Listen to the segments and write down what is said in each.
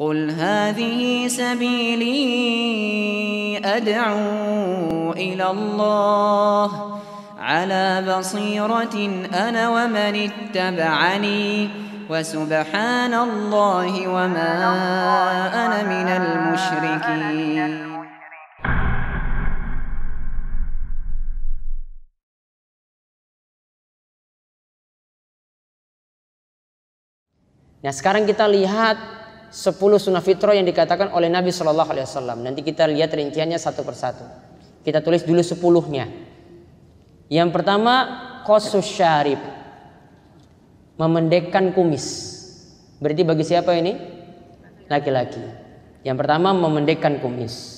قل هذه سبيلي أدعو إلى الله على بصيرة أنا ومن اتبعني وسبحان الله وما أنا من المشركين Nah sekarang kita lihat 10 sunnah fitro yang dikatakan oleh Nabi Shallallahu Alaihi Wasallam. Nanti kita lihat rinciannya satu persatu. Kita tulis dulu sepuluhnya. Yang pertama kosus syarif, memendekkan kumis. Berarti bagi siapa ini? Laki-laki. Yang pertama memendekkan kumis.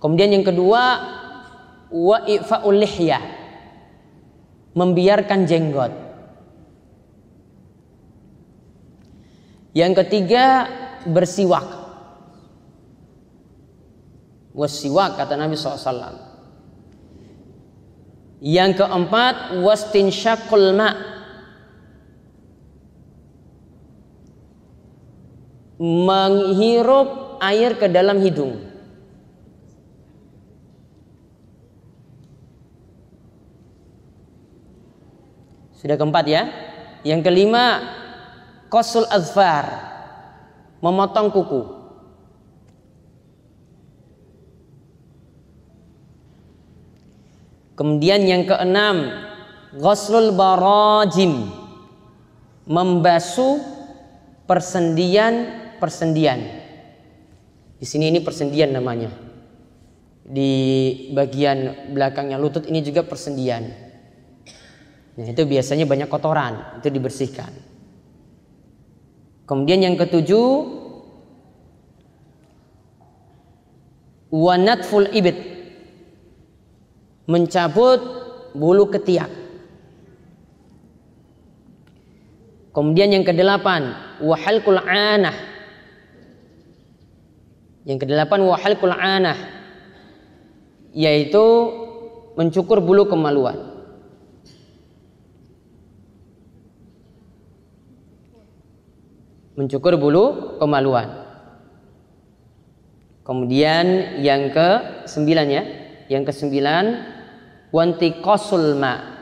Kemudian yang kedua wa ifa Membiarkan jenggot. Yang ketiga bersiwak. Wasiwak kata Nabi SAW. Yang keempat wastinsyakul ma. Menghirup air ke dalam hidung. Sudah keempat ya. Yang kelima Kosul azfar memotong kuku. Kemudian yang keenam, ghuslul barajim membasuh persendian-persendian. Di sini ini persendian namanya. Di bagian belakangnya lutut ini juga persendian. Nah, itu biasanya banyak kotoran, itu dibersihkan. Kemudian yang ketujuh wanatful ibit, mencabut bulu ketiak. Kemudian yang kedelapan wahalkul anah. Yang kedelapan wahalkul anah yaitu mencukur bulu kemaluan. mencukur bulu kemaluan. Kemudian yang ke sembilan ya, yang ke sembilan wanti kosulma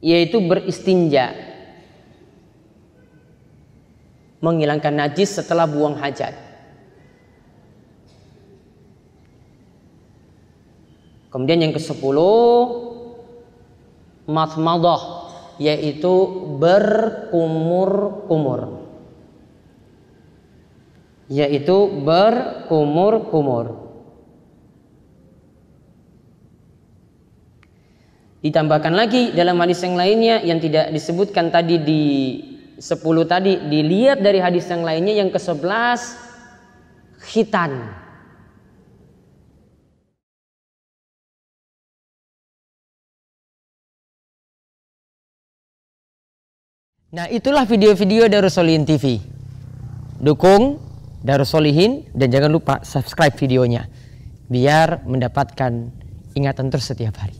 yaitu beristinja menghilangkan najis setelah buang hajat kemudian yang ke sepuluh matmadah yaitu berkumur-kumur yaitu berkumur-kumur Ditambahkan lagi dalam hadis yang lainnya yang tidak disebutkan tadi di 10 tadi dilihat dari hadis yang lainnya yang ke-11 khitan Nah itulah video-video Darussolihin TV. Dukung Darussolihin dan jangan lupa subscribe videonya. Biar mendapatkan ingatan terus setiap hari.